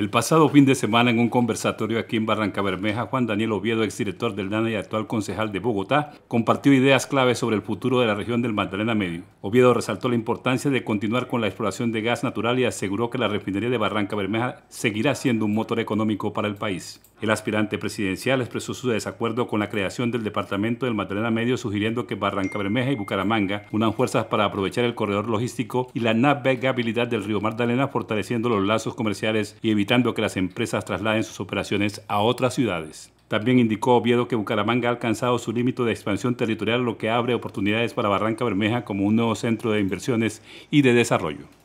El pasado fin de semana, en un conversatorio aquí en Barranca Bermeja, Juan Daniel Oviedo, exdirector del DANA y actual concejal de Bogotá, compartió ideas claves sobre el futuro de la región del Magdalena Medio. Oviedo resaltó la importancia de continuar con la exploración de gas natural y aseguró que la refinería de Barranca Bermeja seguirá siendo un motor económico para el país. El aspirante presidencial expresó su desacuerdo con la creación del departamento del Magdalena Medio, sugiriendo que Barranca Bermeja y Bucaramanga unan fuerzas para aprovechar el corredor logístico y la navegabilidad del río Magdalena, fortaleciendo los lazos comerciales y evitar esperando que las empresas trasladen sus operaciones a otras ciudades. También indicó Oviedo que Bucaramanga ha alcanzado su límite de expansión territorial, lo que abre oportunidades para Barranca Bermeja como un nuevo centro de inversiones y de desarrollo.